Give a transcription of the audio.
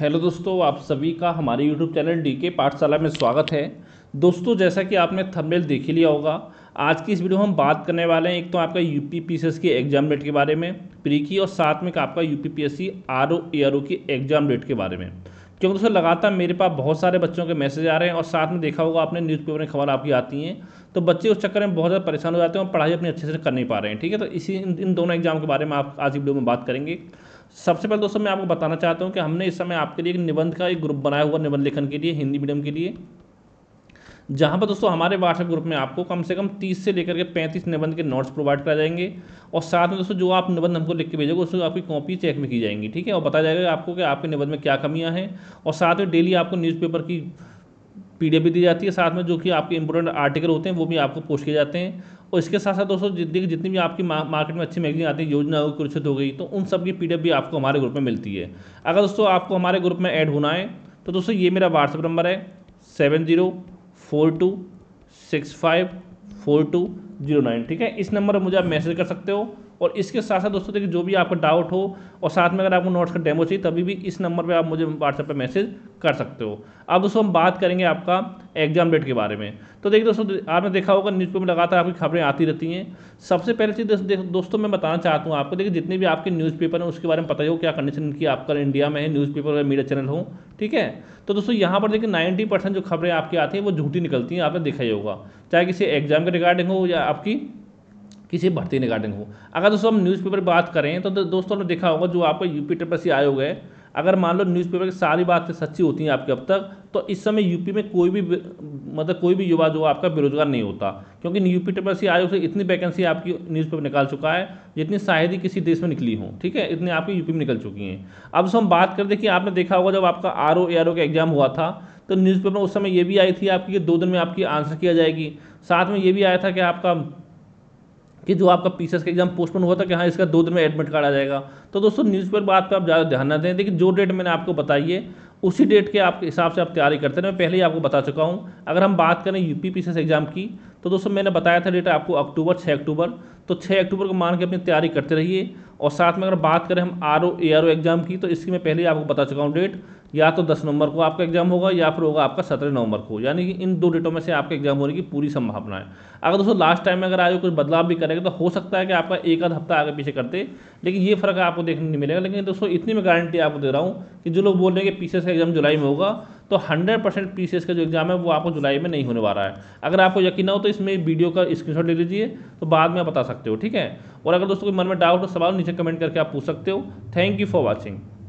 hello दोस्तों आप सभी का हमारे यूट्यूब चैनल डी के पाठशाला में स्वागत है दोस्तों जैसा कि आपने थंबनेल देख ही लिया होगा आज की इस वीडियो में हम बात करने वाले हैं एक तो आपका यूपी पीसीएस के एग्जाम डेट के बारे में प्री की और साथ में आपका U P P R O A की एग्जाम डेट के बारे में क्योंकि दोस्तों लगातार मेरे पास बहुत सारे बच्चों के मैसेज आ रहे हैं और साथ में देखा होगा आपने न्यूज़पेपर में खबर आपकी आती हैं तो बच्चे उस चक्कर में बहुत ज़्यादा परेशान हो जाते हैं और पढ़ाई अपनी अच्छे से कर नहीं पा रहे हैं ठीक है तो इसी इन दोनों एग्जाम के बारे में आप आज वीडियो में बात करेंगे सबसे पहले दोस्तों मैं आपको बताना चाहता हूँ कि हमने इस समय आपके लिए एक निबंध का एक ग्रुप बनाया हुआ निबंध लेखन के लिए हिंदी मीडियम के लिए जहाँ पर दोस्तों हमारे व्हाट्सएप ग्रुप में आपको कम से कम 30 से लेकर के 35 निबंध के नोट्स प्रोवाइड कराए जाएंगे और साथ में दोस्तों जो आप निबंध हमको लिख के भेजोगे उसमें आपकी कॉपी चेक में की जाएंगी ठीक है और बताया जाएगा आपको कि आपके निबंध में क्या कमियाँ हैं और साथ में डेली आपको न्यूज़पेपर की पी भी दी जाती है साथ में जो कि आपके इंपोर्टेंट आर्टिकल होते हैं वो भी आपको पोस्ट किए जाते हैं और इसके साथ साथ दोस्तों जितनी जितनी भी आपकी मार्केट में अच्छी मैगजीन आती है योजना हो कुरुक्षित हो गई तो उन सब की पीडीएफ भी आपको हमारे ग्रुप में मिलती है अगर दोस्तों आपको हमारे ग्रुप में ऐड होना है तो दोस्तों ये मेरा व्हाट्सअप नंबर है seven zero four two six five four two zero nine ठीक है इस नंबर पर मुझे आप मैसेज कर सकते हो और इसके साथ साथ दोस्तों देखिए जो भी आपका डाउट हो और साथ में अगर आपको नोट्स का डेमो चाहिए तभी भी इस नंबर पे आप मुझे व्हाट्सएप पे मैसेज कर सकते हो अब दोस्तों हम बात करेंगे आपका एग्जाम डेट के बारे में तो देखिए दोस्तों आपने देखा होगा न्यूज़पेपर में लगातार आपकी खबरें आती रहती हैं सबसे पहले चीज़ दोस्तों मैं बताना चाहता हूँ आपको देखिए जितने भी आपके न्यूज़पेपर हैं उसके बारे में पता ही हो क्या कंडीशन की आपका इंडिया में है न्यूज़पेपर या मीडिया चैनल हो ठीक है तो दोस्तों यहाँ पर देखिए नाइन्टी परसेंट जो खबरें आपकी आती हैं वो झूठी निकलती हैं आपने देखा ही होगा चाहे किसी एग्जाम के रिगार्डिंग हो या आपकी किसी भर्ती रिगार्डिंग हो अगर दोस्तों हम न्यूज़पेपर बात करें तो दोस्तों ने देखा होगा जो आपका यूपी ट्रिपल सी आयोग है अगर मान लो न्यूज़पेपर की सारी बातें सच्ची होती हैं आपके अब तक तो इस समय यूपी में कोई भी मतलब कोई भी युवा जो आपका बेरोजगार नहीं होता क्योंकि यूपी टिपरसी आयोग से इतनी वैकेंसी आपकी न्यूज़पेपर निकाल चुका है जितनी शायद ही किसी देश में निकली हो ठीक है इतनी आपकी यूपी में निकल चुकी हैं अब हम बात करते कि आपने देखा होगा जब आपका आर ओ का एग्जाम हुआ था तो न्यूज़पेपर में उस समय ये भी आई थी आपकी दो दिन में आपकी आंसर किया जाएगी साथ में ये भी आया था कि आपका कि जो आपका पीसीएस का एग्जाम पोस्टपोन हुआ था कि हाँ इसका दो दिन में एडमिट कार्ड आ जाएगा तो दोस्तों न्यूज़पेपर बात पर आप ज़्यादा ध्यान ना दें देखिए जो डेट मैंने आपको बताई है उसी डेट के आपके हिसाब से आप तैयारी करते हैं मैं पहले ही आपको बता चुका हूँ अगर हम बात करें यू पी एग्ज़ाम की तो दोस्तों मैंने बताया था डेट आपको अक्टूबर छः अक्टूबर तो छः अक्टूबर को मान के अपनी तैयारी करते रहिए और साथ में अगर बात करें हम ओ ए आर ओ एग्ज़ाम की तो इसकी मैं पहले ही आपको बता चुका हूँ डेट या तो दस नवंबर को आपका एग्जाम होगा या फिर होगा आपका सत्रह नवंबर को यानी कि इन दो डेटों में से आपके एग्जाम होने की पूरी संभावना है अगर दोस्तों लास्ट टाइम में अगर आज कुछ बदलाव भी करेगा तो हो सकता है कि आपका एक आध हफ्ता आगे पीछे करते लेकिन ये फर्क आपको देखने नहीं मिलेगा लेकिन दोस्तों इतनी मैं गारंटी आपको दे रहा हूँ कि जो लोग बोल रहे हैं कि पीसीएस का एग्जाम जुलाई में होगा तो हंड्रेड परसेंट पी का जो एग्जाम है वो आपको जुलाई में नहीं होने वाला है अगर आपको यकीन हो तो इसमें वीडियो का स्क्रीनशॉट ले लीजिए तो बाद में बता सकते हो ठीक है और अगर दोस्तों के मन में डाउट हो सवाल नीचे कमेंट करके आप पूछ सकते हो थैंक यू फॉर वॉचिंग